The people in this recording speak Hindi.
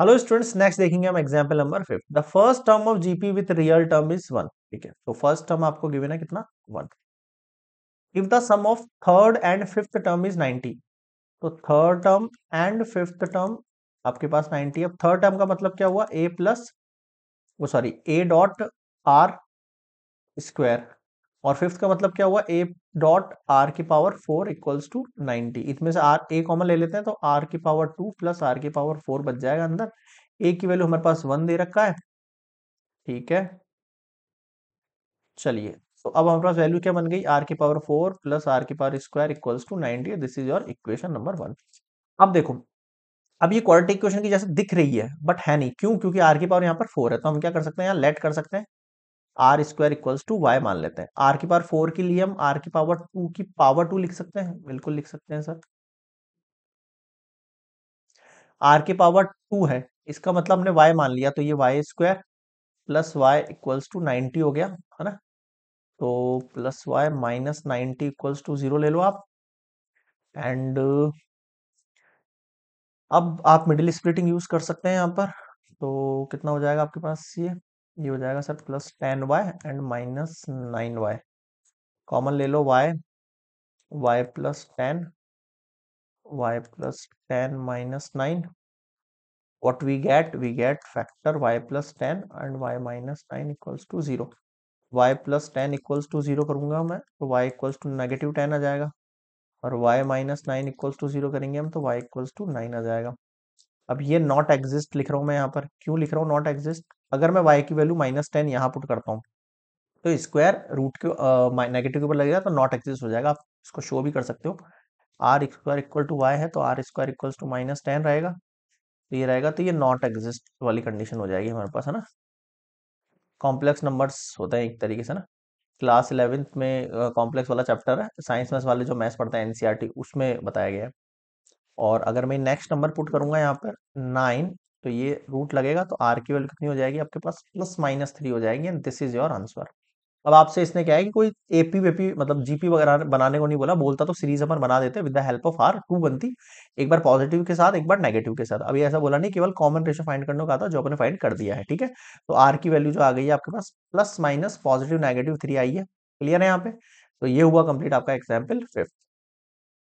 हेलो स्टूडेंट्स नेक्स्ट देखेंगे हम example number fifth the first term of GP with real term is one ठीक है तो फर्स्ट टर्म आपको गिवन है कितना one if the sum of third and fifth term is ninety तो third term and fifth term आपके पास नाइनटी अब थर्ड टर्म का मतलब क्या हुआ ए प्लस वो sorry A dot R square और फिफ्थ का मतलब क्या हुआ ए डॉट आर की power four equals to ninety इसमें से आर ए कॉमन ले लेते हैं तो आर की पावर टू प्लस आर की पावर फोर बच जाएगा अंदर ए की वैल्यू हमारे पास वन दे रखा है ठीक है चलिए तो अब हमारे पास वैल्यू क्या बन गई आर की पावर फोर प्लस आर की power square equals to ninety this is your equation number one अब देखो अब ये क्वाड्रेटिक इक्वेशन की जैसे दिख रही है बट है नहीं क्यों क्योंकि आर की पावर यहाँ पर फोर है तो हम क्या कर सकते हैं यहाँ लेट कर सकते हैं R square equals to Y मान लेते हैं आर की पावर फोर के लिए हम आर की पावर टू की पावर टू लिख सकते हैं बिल्कुल लिख सकते हैं सर आर की पावर टू है इसका मतलब हमने वाई मान लिया तो ये Y square plus Y equals to ninety हो गया है ना तो plus Y minus ninety equals to zero ले लो आप एंड अब आप मिडिल स्प्लिटिंग यूज कर सकते हैं यहाँ पर तो कितना हो जाएगा आपके पास ये ये हो जाएगा sir plus ten Y and minus nine Y common ले लो Y Y plus ten Y plus ten minus nine what we get we get factor Y plus ten and Y minus nine equals to zero Y plus ten equals to zero करूंगा मैं तो Y equals to negative ten आ जाएगा और Y minus nine equals to zero करेंगे हम तो वाई इक्वल्स टू नाइन आ जाएगा अब ये नॉट एग्जिस्ट लिख रहा हूँ मैं यहाँ पर क्यों लिख रहा हूँ नॉट एग्जिस्ट अगर मैं वाई की वैल्यू माइनस टेन यहाँ पुट करता हूँ तो स्क्वायर रूट के नेगेटिव के ऊपर लगेगा तो नॉट एक्सिस्ट हो जाएगा आप इसको शो भी कर सकते हो R square equal to Y है तो R square equal to minus ten रहेगा तो ये रहेगा तो ये नॉट एग्जिस्ट वाली कंडीशन हो जाएगी हमारे पास है ना कॉम्प्लेक्स नंबर्स होते हैं एक तरीके से ना क्लास इलेवेंथ में कॉम्प्लेक्स वाला चैप्टर है साइंस मैथ्स वाले जो मैथ्स पढ़ते हैं एनसीईआरटी e उसमें बताया गया है और अगर मैं नेक्स्ट नंबर पुट करूंगा यहाँ पर नाइन तो ये रूट लगेगा तो आर की वैल्यू कितनी हो जाएगी आपके पास प्लस माइनस थ्री हो जाएगी and this is your answer अब आपसे इसने क्या है कि कोई एपी वेपी मतलब जीपी वगैरह बनाने को नहीं बोला बोलता तो सीरीज अपन बना देते with the help of R two बनती एक बार पॉजिटिव के साथ एक बार नेगेटिव के साथ अभी ऐसा बोला नहीं केवल कॉमन रेशो फाइंड करने का था जो अपने फाइंड कर दिया है ठीक है तो आर की वैल्यू जो आ गई है आपके पास plus minus positive negative three आई है क्लियर है यहाँ पे तो ये हुआ कंप्लीट आपका एग्जाम्पल फिफ्थ